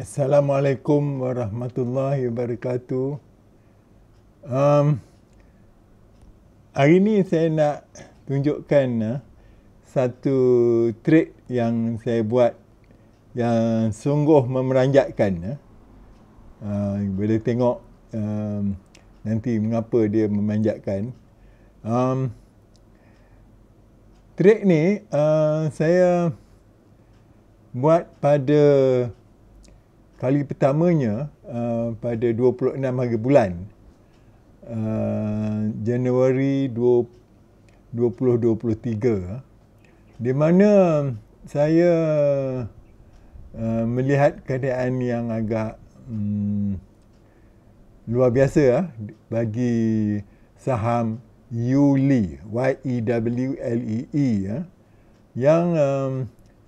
Assalamualaikum warahmatullahi wabarakatuh. Um, hari ini saya nak tunjukkan uh, satu trik yang saya buat yang sungguh memeranjatkan. Uh. Uh, boleh tengok um, nanti mengapa dia memanjatkan. Um, trik ni uh, saya buat pada kali pertamanya uh, pada 26 hari bulan uh, Januari 2023 di mana saya uh, melihat keadaan yang agak um, luar biasa uh, bagi saham Yuli Y E W L E E uh, yang um,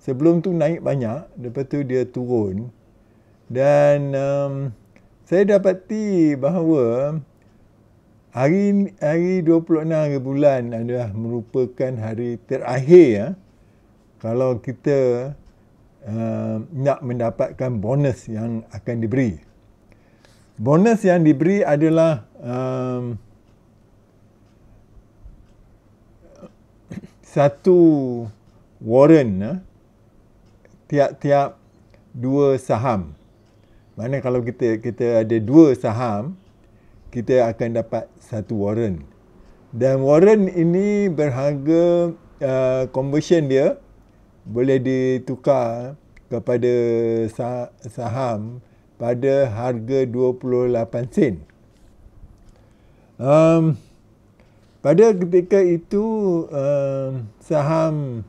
sebelum tu naik banyak lepas tu dia turun dan um, saya dapati bahawa hari hari 26 hari bulan adalah merupakan hari terakhir ya kalau kita uh, nak mendapatkan bonus yang akan diberi bonus yang diberi adalah um, satu warren ya tiap-tiap dua saham mana kalau kita kita ada dua saham, kita akan dapat satu warren. Dan warren ini berharga uh, conversion dia boleh ditukar kepada saham pada harga 28 sen. Um, pada ketika itu um, saham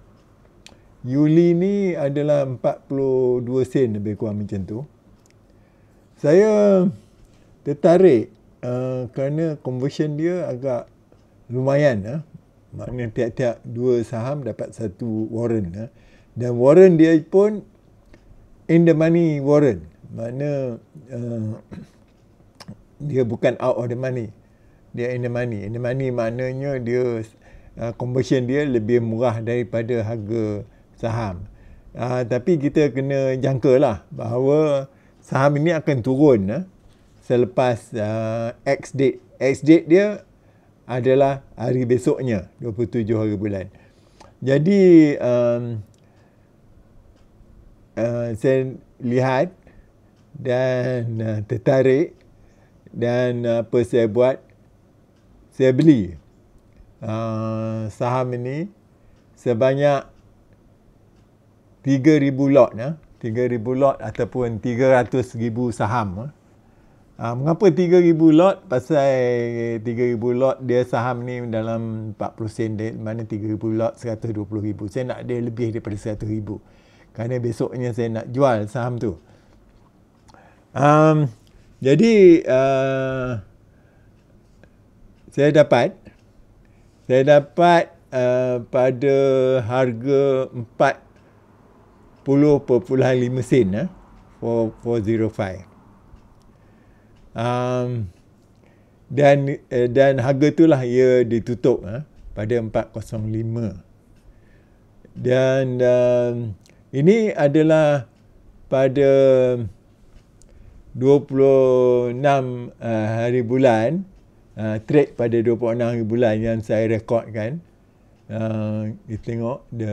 Yuli ni adalah 42 sen lebih kurang macam tu saya tertarik uh, kerana conversion dia agak lumayan eh. maknanya tiap-tiap dua saham dapat satu warren eh. dan warren dia pun in the money warren makna uh, dia bukan out of the money dia in the money in the money maknanya dia uh, conversion dia lebih murah daripada harga saham uh, tapi kita kena jangkalah bahawa saham ini akan turun eh, selepas uh, X date. X date dia adalah hari besoknya, 27 hari bulan. Jadi, um, uh, saya lihat dan uh, tertarik dan uh, apa saya buat, saya beli uh, saham ini sebanyak 3,000 lot. Eh. 3,000 lot ataupun 300,000 saham. Ha, mengapa 3,000 lot? Pasal 3,000 lot dia saham ni dalam 40 sen dia, mana 3,000 lot 120,000. Saya nak dia lebih daripada 100,000. Kerana besoknya saya nak jual saham tu. Um, jadi uh, saya dapat saya dapat uh, pada harga 10.5 sen eh, 4.05 um, dan eh, dan harga tu lah ia ditutup eh, pada 4.05 dan um, ini adalah pada 26 uh, eh, hari bulan eh, trade pada 26 hari bulan yang saya rekodkan eh, kita tengok the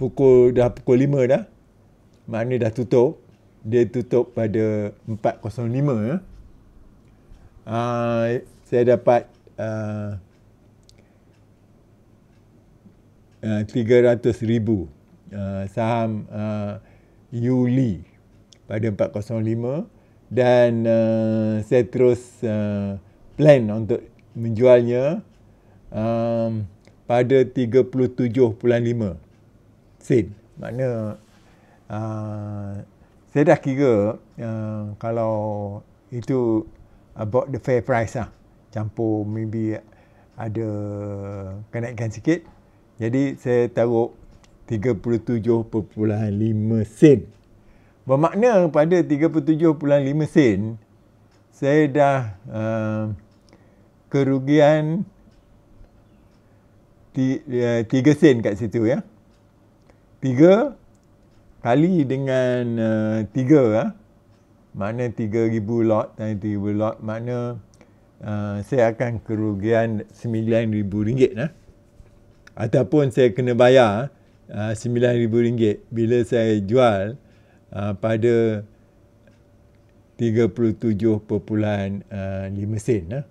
pukul dah pukul 5 dah. Maknanya dah tutup. Dia tutup pada 4.05 eh. Uh, saya dapat uh, uh, 300,000 uh, saham uh, Yuli pada 4.05 dan uh, saya terus uh, plan untuk menjualnya um, pada 37.5 sin. Maknanya uh, saya dah kira uh, kalau itu about the fair price lah. Campur maybe ada kenaikan sikit. Jadi saya taruh 37.5 sen. Bermakna pada 37.5 sen saya dah uh, kerugian 3 eh, sen kat situ ya. Tiga kali dengan uh, 3 uh, mana 3000 lot dan eh, ribu lot mana uh, saya akan kerugian sembilan ribu ringgit uh, ataupun saya kena bayar eh, sembilan ribu ringgit bila saya jual uh, pada 37.5 uh, sen uh.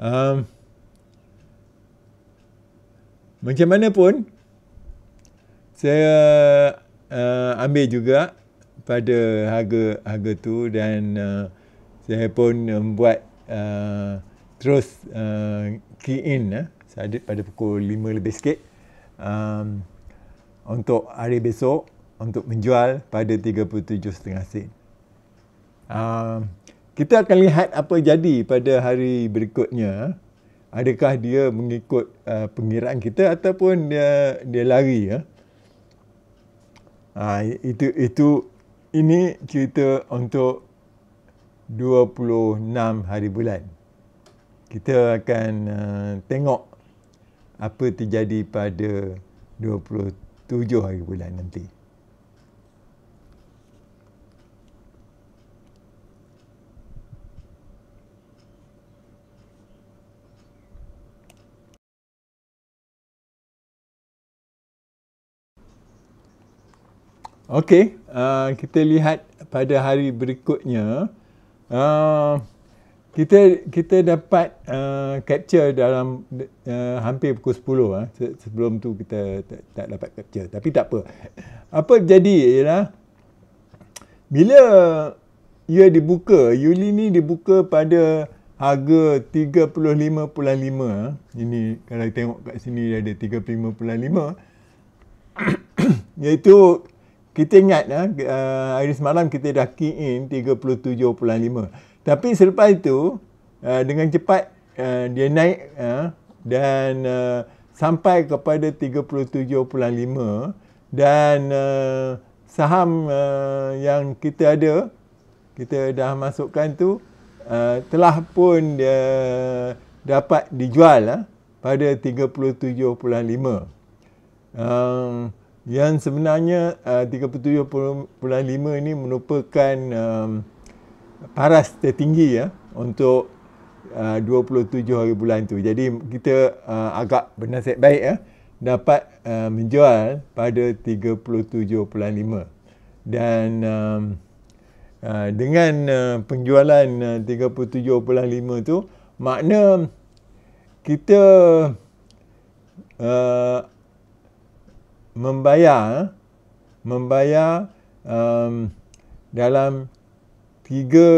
um, macam mana pun saya uh, ambil juga pada harga harga tu dan uh, saya pun membuat uh, terus uh, key in uh, saya pada pukul 5 lebih sikit um, untuk hari besok untuk menjual pada 37.5 sen. Uh, kita akan lihat apa jadi pada hari berikutnya. Adakah dia mengikut uh, pengiraan kita ataupun dia dia lari ya? Uh. Ha, itu itu ini cerita untuk 26 hari bulan. Kita akan uh, tengok apa terjadi pada 27 hari bulan nanti. Okey, uh, kita lihat pada hari berikutnya uh, kita kita dapat uh, capture dalam uh, hampir pukul 10 uh. Ah. sebelum tu kita tak, tak dapat capture tapi tak apa. Apa jadi ialah bila ia dibuka, Yuli ni dibuka pada harga 35.5. Uh. Ah. Ini kalau tengok kat sini dia ada 35.5 iaitu kita ingat eh, uh, hari semalam kita dah key in 37.5 tapi selepas itu ah, dengan cepat dia naik uh, dan sampai kepada 37.5 dan saham yang kita ada kita dah masukkan tu telah pun dia dapat dijual uh, pada 37.5 um, yang sebenarnya uh, 37.5 ini merupakan um, paras tertinggi ya untuk uh, 27 hari bulan tu. Jadi kita uh, agak bernasib baik ya dapat uh, menjual pada 37.5 dan um, uh, dengan uh, penjualan uh, 37.5 tu makna kita uh, membayar eh, membayar um, dalam tiga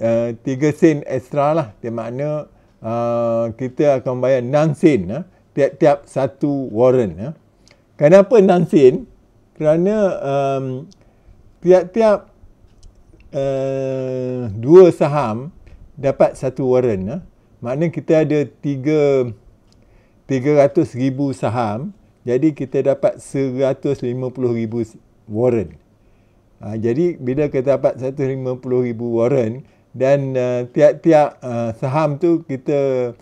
uh, 3 sen ekstra lah Di mana uh, kita akan bayar 6 sen uh, tiap-tiap satu warren uh. kenapa 6 sen kerana um, tiap-tiap uh, dua saham dapat satu warren uh. maknanya kita ada tiga tiga ratus ribu saham jadi kita dapat 150,000 warren. Ha, jadi bila kita dapat 150,000 warren dan uh, tiap-tiap uh, saham tu kita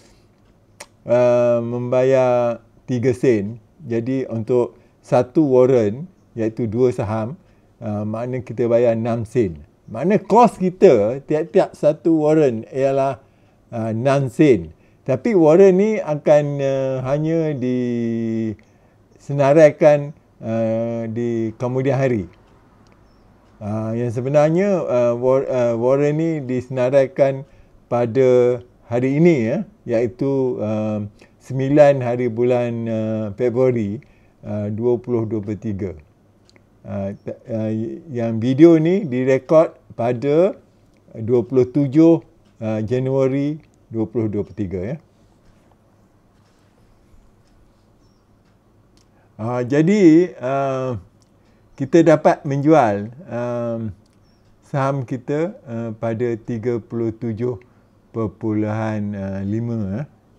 uh, membayar 3 sen. Jadi untuk satu warren iaitu dua saham uh, makna kita bayar 6 sen. Makna kos kita tiap-tiap satu warren ialah uh, 6 sen. Tapi warren ni akan uh, hanya di senaraikan uh, di kemudian hari. Uh, yang sebenarnya uh, war, uh, Warren ni disenaraikan pada hari ini ya, iaitu uh, um, 9 hari bulan uh, Februari uh, 2023. Uh, t- uh, yang video ni direkod pada 27 uh, Januari 2023 ya. Uh, jadi uh, kita dapat menjual um, saham kita uh, pada 37.5 uh,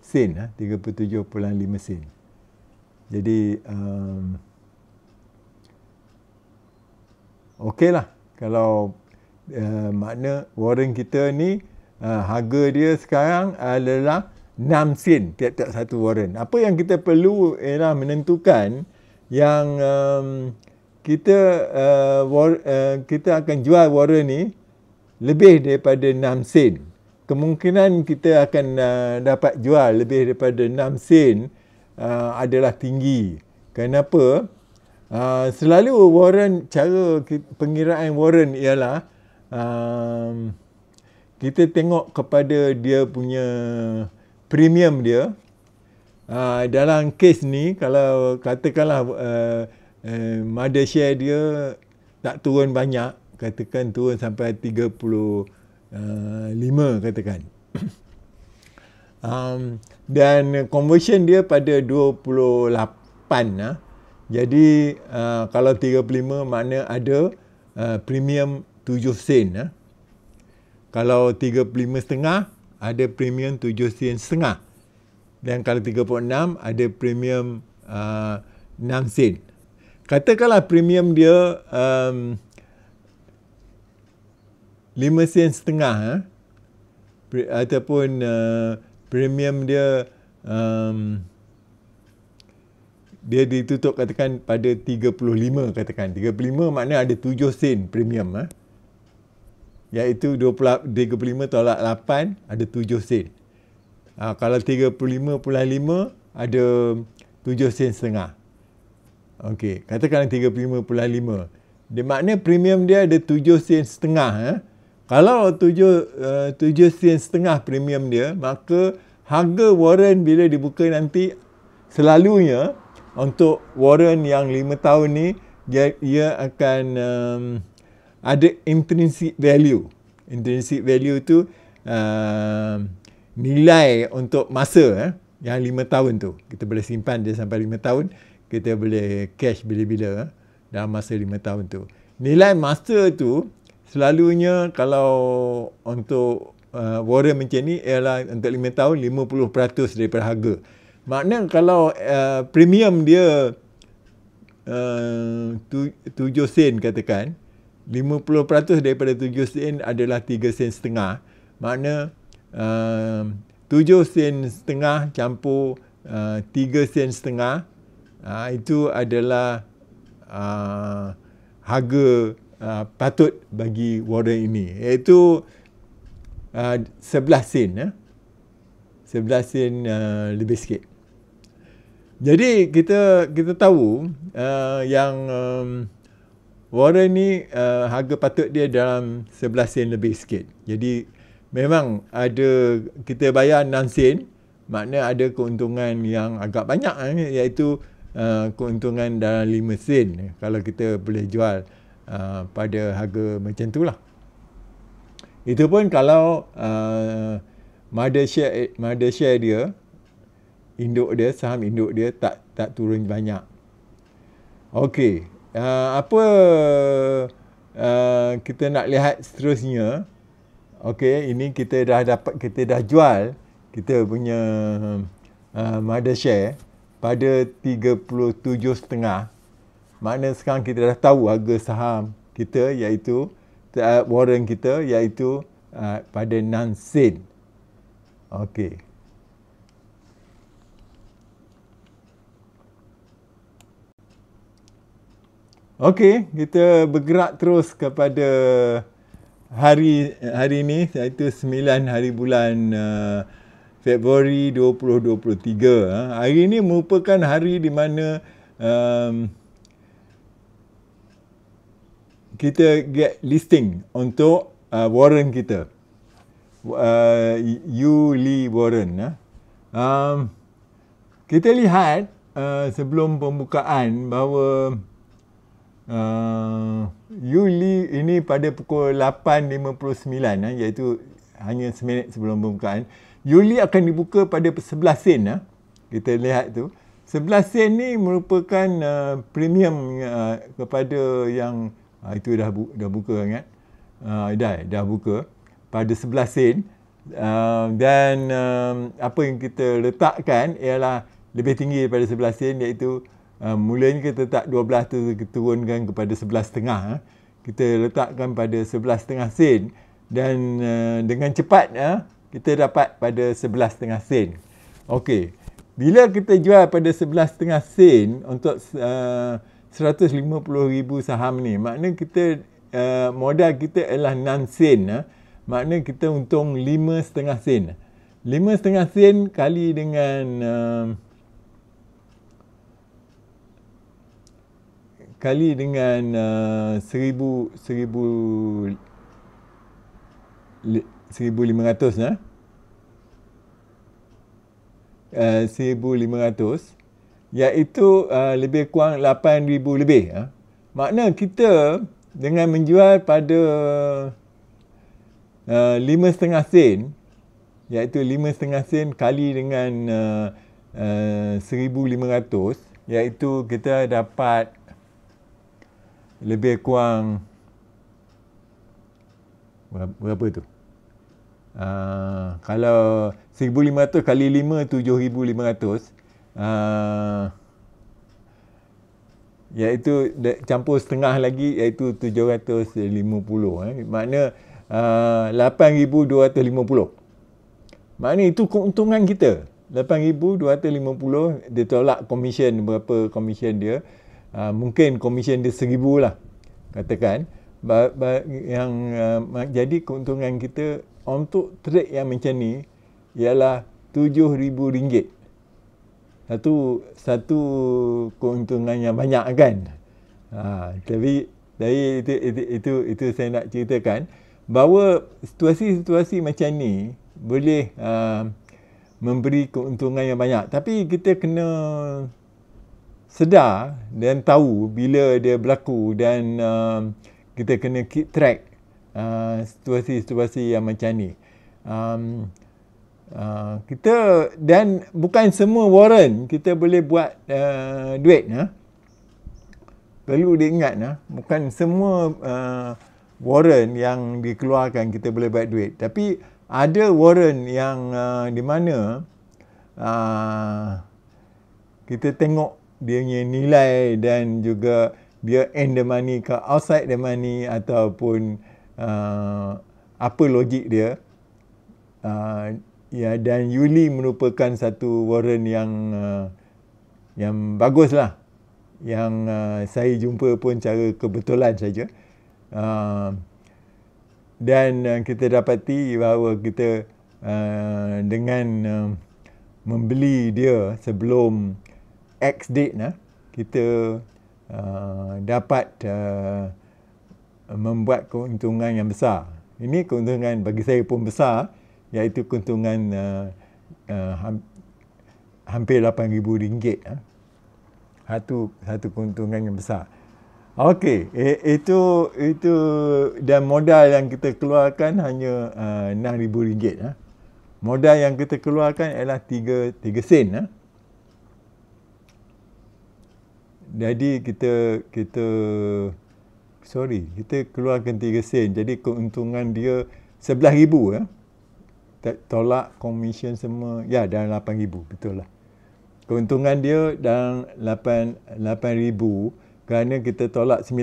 sen, uh, 37.5 sen. Jadi um, okey lah kalau uh, makna warren kita ni uh, harga dia sekarang adalah Enam sen tiap-tiap satu warren. Apa yang kita perlu ialah menentukan yang um, kita uh, war, uh, kita akan jual warren ni lebih daripada enam sen. Kemungkinan kita akan uh, dapat jual lebih daripada enam sen uh, adalah tinggi. Kenapa? Uh, selalu warren cara pengiraan warren ialah um, kita tengok kepada dia punya premium dia uh, dalam kes ni kalau katakanlah uh, uh, mother share dia tak turun banyak katakan turun sampai 35 katakan um, dan conversion dia pada 28 lah uh. jadi uh, kalau 35 makna ada uh, premium 7 sen lah uh. kalau 35 setengah ada premium tujuh sen setengah. Dan kalau tiga puluh enam ada premium uh, sen. Katakanlah premium dia um, sen setengah eh? Pre ataupun uh, premium dia um, dia ditutup katakan pada tiga puluh lima katakan. tiga puluh lima maknanya ada tujuh sen premium. Eh? iaitu 20, 35 tolak 8 ada 7 sen. Ha, kalau 35.5 ada 7 sen setengah. Okey, katakan 35.5. Dia makna premium dia ada 7 sen setengah. Ha? Eh. Kalau 7, uh, 7 sen setengah premium dia, maka harga warren bila dibuka nanti selalunya untuk warren yang 5 tahun ni dia, dia akan um, ada intrinsic value. Intrinsic value tu uh, nilai untuk masa eh, yang lima tahun tu. Kita boleh simpan dia sampai lima tahun. Kita boleh cash bila-bila eh, dalam masa lima tahun tu. Nilai masa tu selalunya kalau untuk uh, warren macam ni ialah untuk lima tahun lima puluh peratus daripada harga. Maknanya kalau uh, premium dia uh, tu, 7 sen katakan 50% daripada 7 sen adalah 3 sen setengah. Makna um, uh, 7 sen setengah campur uh, 3 sen setengah uh, itu adalah uh, harga uh, patut bagi warren ini. Iaitu uh, 11 sen. Eh? 11 sen uh, lebih sikit. Jadi kita kita tahu uh, yang um, Warren ni uh, harga patut dia dalam 11 sen lebih sikit. Jadi memang ada kita bayar 6 sen makna ada keuntungan yang agak banyak eh, iaitu uh, keuntungan dalam 5 sen kalau kita boleh jual uh, pada harga macam tu lah. Itu pun kalau uh, mother share, mother share dia, induk dia, saham induk dia tak tak turun banyak. Okey, uh, apa uh, kita nak lihat seterusnya okey ini kita dah dapat kita dah jual kita punya uh, mother share pada 37.5 mana sekarang kita dah tahu harga saham kita iaitu uh, warren kita iaitu uh, pada 9 sen okey Okey, kita bergerak terus kepada hari hari ini iaitu 9 hari bulan uh, Februari 2023. Ha, hari ini merupakan hari di mana um, kita get listing untuk uh, eh, warren kita. Eh, Yu uh, Lee Warren. Ha. Um, kita lihat uh, sebelum pembukaan bahawa Uh, you leave ini pada pukul 8.59 ya, eh, iaitu hanya seminit sebelum pembukaan. Yuli akan dibuka pada 11 sen. Ya. Kita lihat tu. 11 sen ni merupakan uh, premium uh, kepada yang uh, itu dah bu- dah buka kan. Uh, dah dah buka pada 11 sen. Uh, dan um, apa yang kita letakkan ialah lebih tinggi daripada 11 sen iaitu Ah, mulanya kita letak 12 tu kita turunkan kepada 11.5 eh. Ah. kita letakkan pada 11.5 sen dan uh, dengan cepat eh, kita dapat pada 11.5 sen Okey, bila kita jual pada 11.5 sen untuk uh, 150,000 saham ni makna kita uh, modal kita adalah 6 sen eh. makna kita untung 5.5 sen 5.5 sen kali dengan uh, kali dengan uh, seribu seribu seribu lima ratus ya seribu lima ratus iaitu uh, lebih kurang 8,000 lebih. Ha? Makna kita dengan menjual pada uh, 5,5 sen iaitu 5,5 sen kali dengan uh, uh, 1,500 iaitu kita dapat lebih kurang berapa tu? Uh, kalau 1500 kali 5 7500 uh, iaitu de, campur setengah lagi iaitu 750 eh makna ah, uh, 8250 makna itu keuntungan kita 8250 dia tolak komisen berapa komisen dia Ah, mungkin komisen dia seribu lah katakan but, but yang uh, jadi keuntungan kita untuk trade yang macam ni ialah tujuh ribu ringgit satu satu keuntungan yang banyak kan ha, tapi dari itu, itu, itu, itu saya nak ceritakan bahawa situasi-situasi macam ni boleh uh, memberi keuntungan yang banyak tapi kita kena sedar dan tahu bila dia berlaku dan um, kita kena keep track uh, situasi-situasi uh, yang macam ni. Um, uh, kita dan bukan semua warren kita boleh buat uh, duit. Huh? Ha? Perlu diingat. Huh? Ha? Bukan semua uh, warren yang dikeluarkan kita boleh buat duit. Tapi ada warren yang uh, di mana uh, kita tengok dia punya nilai dan juga dia end the money ke outside the money ataupun uh, apa logik dia uh, ya dan Yuli merupakan satu warren yang uh, yang baguslah yang uh, saya jumpa pun cara kebetulan saja uh, dan uh, kita dapati bahawa kita uh, dengan uh, membeli dia sebelum X date nah, kita uh, dapat uh, membuat keuntungan yang besar. Ini keuntungan bagi saya pun besar iaitu keuntungan uh, uh, hampir RM8,000 ringgit. Satu, satu keuntungan yang besar. Okey, eh, itu itu dan modal yang kita keluarkan hanya RM6,000. Uh, ha. Modal yang kita keluarkan ialah 3, 3 sen. Ha. jadi kita kita sorry kita keluarkan 3 sen jadi keuntungan dia 11000 ya eh? tolak komisen semua ya dan 8000 betul lah keuntungan dia dan 8 8000 kerana kita tolak 9000 ya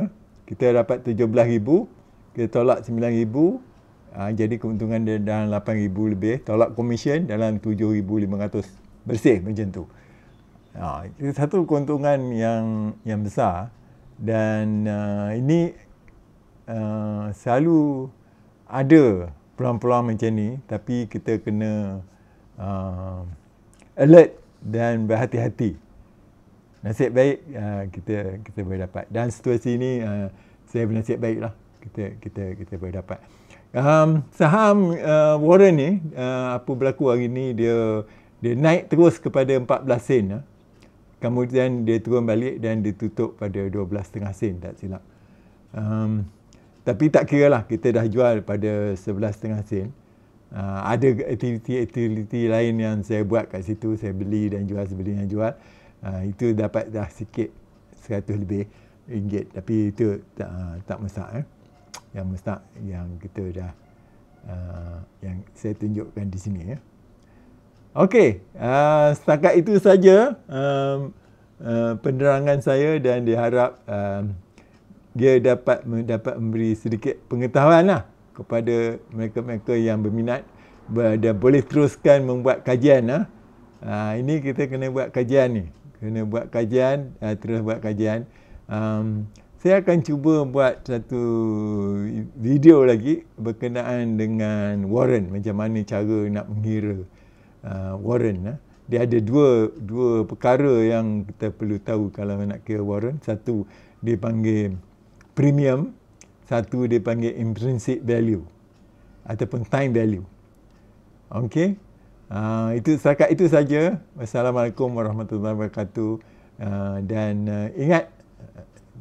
eh? kita dapat 17000 kita tolak 9000 Ha, jadi keuntungan dia dalam 8,000 lebih. Tolak komisen dalam 7,500 bersih macam tu. Ha, itu satu keuntungan yang yang besar dan uh, ini uh, selalu ada peluang-peluang macam ni tapi kita kena uh, alert dan berhati-hati. Nasib baik uh, kita kita boleh dapat dan situasi ini uh, saya bernasib baiklah kita kita kita boleh dapat. Um, saham uh, Warren ni uh, apa berlaku hari ni dia dia naik terus kepada 14 sen uh, Kemudian dia turun balik dan ditutup pada 12.5 sen tak silap. Um, tapi tak kira lah kita dah jual pada 11.5 sen. Uh, ada aktiviti-aktiviti lain yang saya buat kat situ. Saya beli dan jual sebeli dan jual. Uh, itu dapat dah sikit 100 lebih ringgit. Tapi itu uh, tak mesak. Eh. Yang mesak yang kita dah uh, yang saya tunjukkan di sini. Eh. Okey, uh, setakat itu saja um, uh, penerangan saya dan diharap um, dia dapat dapat memberi sedikit pengetahuan lah kepada mereka-mereka yang berminat berada boleh teruskan membuat kajian lah. Uh, ini kita kena buat kajian ni. Kena buat kajian, uh, terus buat kajian. Um, saya akan cuba buat satu video lagi berkenaan dengan Warren. Macam mana cara nak mengira uh, Warren. Uh. Dia ada dua dua perkara yang kita perlu tahu kalau nak kira Warren. Satu dia panggil premium, satu dia panggil intrinsic value ataupun time value. Okey. Uh, itu setakat itu saja. Assalamualaikum warahmatullahi wabarakatuh. Uh, dan uh, ingat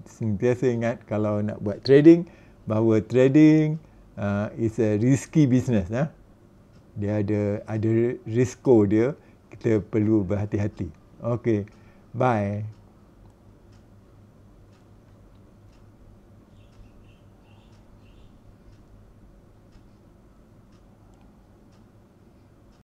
sentiasa ingat kalau nak buat trading bahawa trading uh, is a risky business ya. Huh? Eh dia ada ada risiko dia kita perlu berhati-hati okey bye